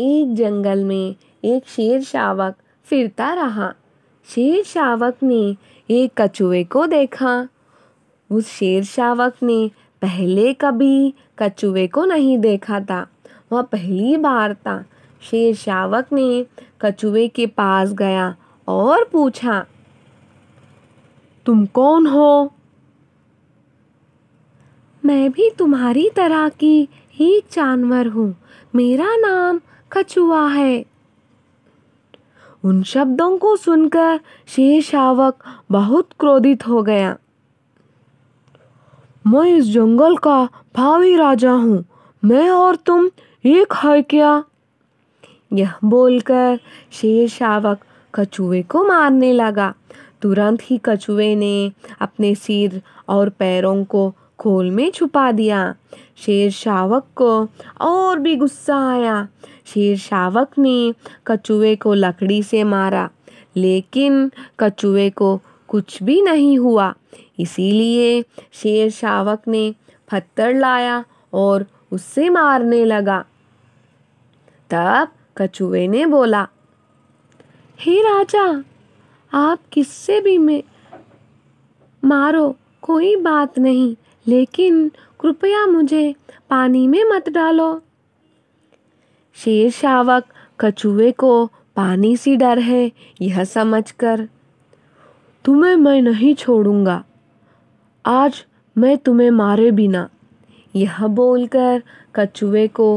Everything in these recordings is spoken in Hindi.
एक जंगल में एक शेर शावक फिरता रहा शेर शावक ने एक कछुए को देखा उस शेर शावक ने पहले कभी कछुए को नहीं देखा था वह पहली बार था शेर शावक ने कछुए के पास गया और पूछा तुम कौन हो मैं भी तुम्हारी तरह की एक जानवर हूँ मेरा नाम कछुआ है उन शब्दों को सुनकर शेर शावक बहुत क्रोधित हो गया मैं इस जंगल का भावी राजा हूँ मैं और तुम एक है क्या यह बोलकर शेर शावक कछुए को मारने लगा तुरंत ही कछुए ने अपने सिर और पैरों को खोल में छुपा दिया शेर शावक को और भी गुस्सा आया शेर शावक ने कछुए को लकड़ी से मारा लेकिन कछुए को कुछ भी नहीं हुआ इसीलिए शेर शावक ने पत्थर लाया और उससे मारने लगा तब कछुए ने बोला हे राजा आप किससे भी में मारो कोई बात नहीं लेकिन कृपया मुझे पानी में मत डालो शेर शावक कछुए को पानी सी डर है यह समझकर तुम्हें मैं नहीं छोड़ूंगा आज मैं तुम्हें मारे बिना यह बोलकर कछुए को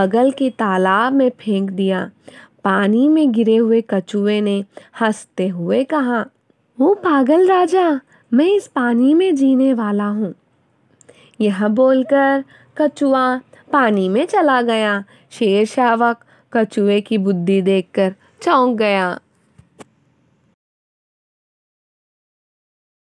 बगल के तालाब में फेंक दिया पानी में गिरे हुए कछुए ने हंसते हुए कहा वो पागल राजा मैं इस पानी में जीने वाला हूँ यह बोलकर कछुआ पानी में चला गया शेर शावक कछुए की बुद्धि देखकर चौंक गया